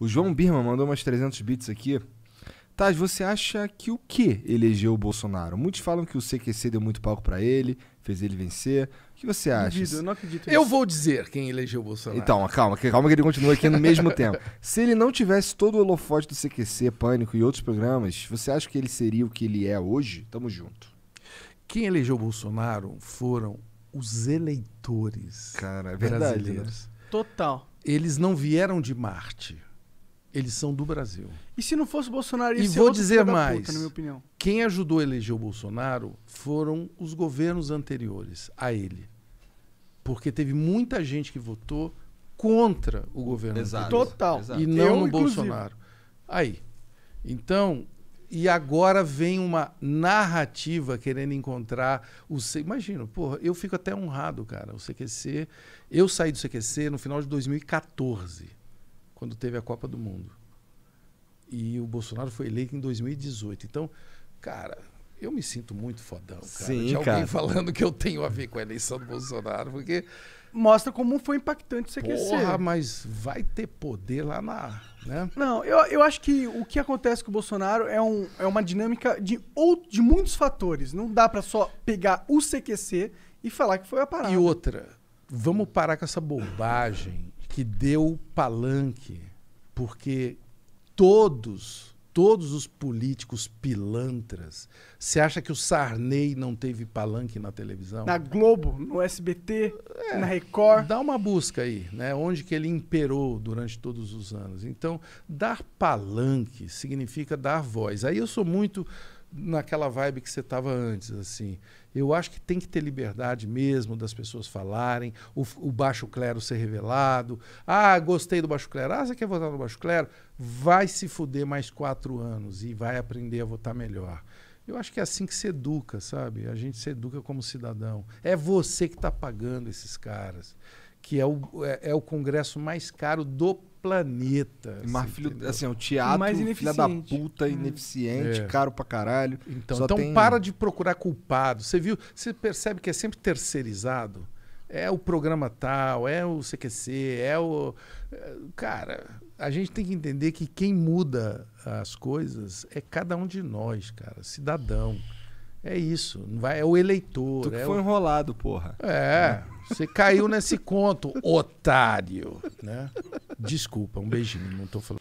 O João Birman mandou umas 300 bits aqui. Taz, você acha que o que elegeu o Bolsonaro? Muitos falam que o CQC deu muito palco para ele, fez ele vencer. O que você acha? Duvido, eu não acredito nisso. Eu vou dizer quem elegeu o Bolsonaro. Então, calma, calma que ele continua aqui no mesmo tempo. Se ele não tivesse todo o holofote do CQC, Pânico e outros programas, você acha que ele seria o que ele é hoje? Tamo junto. Quem elegeu o Bolsonaro foram os eleitores Cara, é verdade, brasileiros. Né? Total. Eles não vieram de Marte eles são do Brasil. E se não fosse o Bolsonaro, ia E vou dizer mais. Puta, quem ajudou a eleger o Bolsonaro foram os governos anteriores a ele. Porque teve muita gente que votou contra o governo Exato. anterior. Total. Exato. E não Eu, no inclusive. Bolsonaro. Aí. Então, e agora vem uma narrativa querendo encontrar o C... Imagina, porra, eu fico até honrado, cara. O CQC. Eu saí do CQC no final de 2014 quando teve a Copa do Mundo. E o Bolsonaro foi eleito em 2018. Então, cara, eu me sinto muito fodão, cara. Sim, de alguém cara. falando que eu tenho a ver com a eleição do Bolsonaro, porque. Mostra como foi impactante você CQC Porra, mas vai ter poder lá na. Né? Não, eu, eu acho que o que acontece com o Bolsonaro é, um, é uma dinâmica de, ou, de muitos fatores. Não dá para só pegar o CQC e falar que foi a parada. E outra, vamos parar com essa bobagem que deu palanque, porque todos, todos os políticos pilantras, você acha que o Sarney não teve palanque na televisão? Na Globo, no SBT, é, na Record. Dá uma busca aí, né? Onde que ele imperou durante todos os anos. Então, dar palanque significa dar voz. Aí eu sou muito naquela vibe que você estava antes, assim. Eu acho que tem que ter liberdade mesmo das pessoas falarem, o, o, baixo clero ser revelado. Ah, gostei do baixo clero. Ah, você quer votar no baixo clero? Vai se fuder mais quatro anos e vai aprender a votar melhor. Eu acho que é assim que se educa, sabe? A gente se educa como cidadão. É você que está pagando esses caras, que é o, é, é o congresso mais caro do planeta. Mas, assim, filho, entendeu? assim, é teatro, filha da puta, hum. ineficiente, é. caro pra caralho. Então, Só então tem... para de procurar culpado. Você viu? Você percebe que é sempre terceirizado? É o programa tal, é o CQC, é o. Eh, cara, a gente tem que entender que quem muda as coisas é cada um de nós, cara, cidadão. É isso, vai, é o eleitor. Tu que é foi o... enrolado, porra. É, você caiu nesse conto, otário, né? Desculpa, um beijinho, não tô falando.